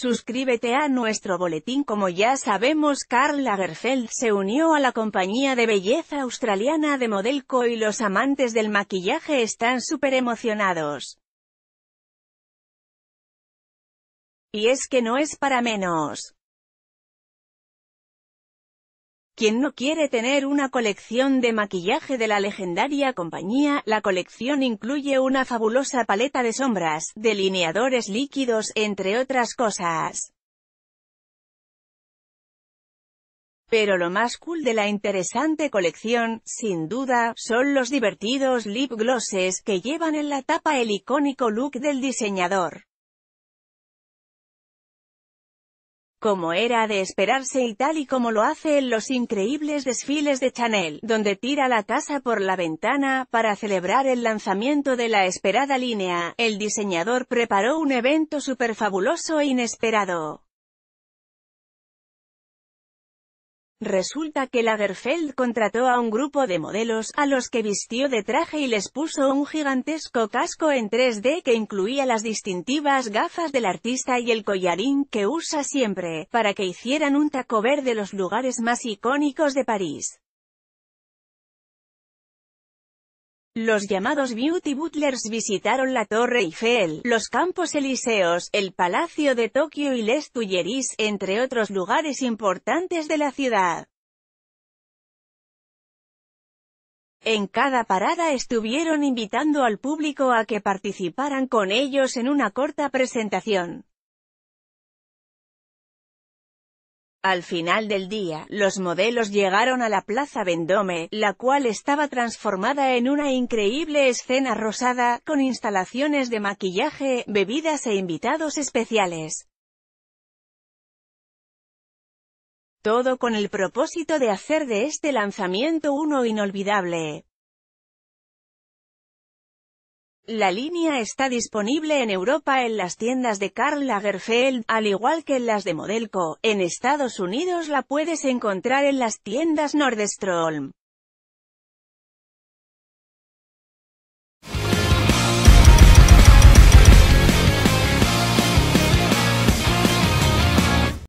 Suscríbete a nuestro boletín Como ya sabemos Karl Lagerfeld se unió a la compañía de belleza australiana de Modelco y los amantes del maquillaje están súper emocionados. Y es que no es para menos. Quien no quiere tener una colección de maquillaje de la legendaria compañía? La colección incluye una fabulosa paleta de sombras, delineadores líquidos, entre otras cosas. Pero lo más cool de la interesante colección, sin duda, son los divertidos lip glosses que llevan en la tapa el icónico look del diseñador. como era de esperarse y tal y como lo hace en los increíbles desfiles de Chanel, donde tira la casa por la ventana, para celebrar el lanzamiento de la esperada línea, el diseñador preparó un evento superfabuloso e inesperado. Resulta que Lagerfeld contrató a un grupo de modelos, a los que vistió de traje y les puso un gigantesco casco en 3D que incluía las distintivas gafas del artista y el collarín que usa siempre, para que hicieran un tacover de los lugares más icónicos de París. Los llamados Beauty Butlers visitaron la Torre Eiffel, los Campos Elíseos, el Palacio de Tokio y Les tulleris, entre otros lugares importantes de la ciudad. En cada parada estuvieron invitando al público a que participaran con ellos en una corta presentación. Al final del día, los modelos llegaron a la Plaza Vendome, la cual estaba transformada en una increíble escena rosada, con instalaciones de maquillaje, bebidas e invitados especiales. Todo con el propósito de hacer de este lanzamiento uno inolvidable. La línea está disponible en Europa en las tiendas de Karl Lagerfeld, al igual que en las de Modelco. En Estados Unidos la puedes encontrar en las tiendas Nordstrom.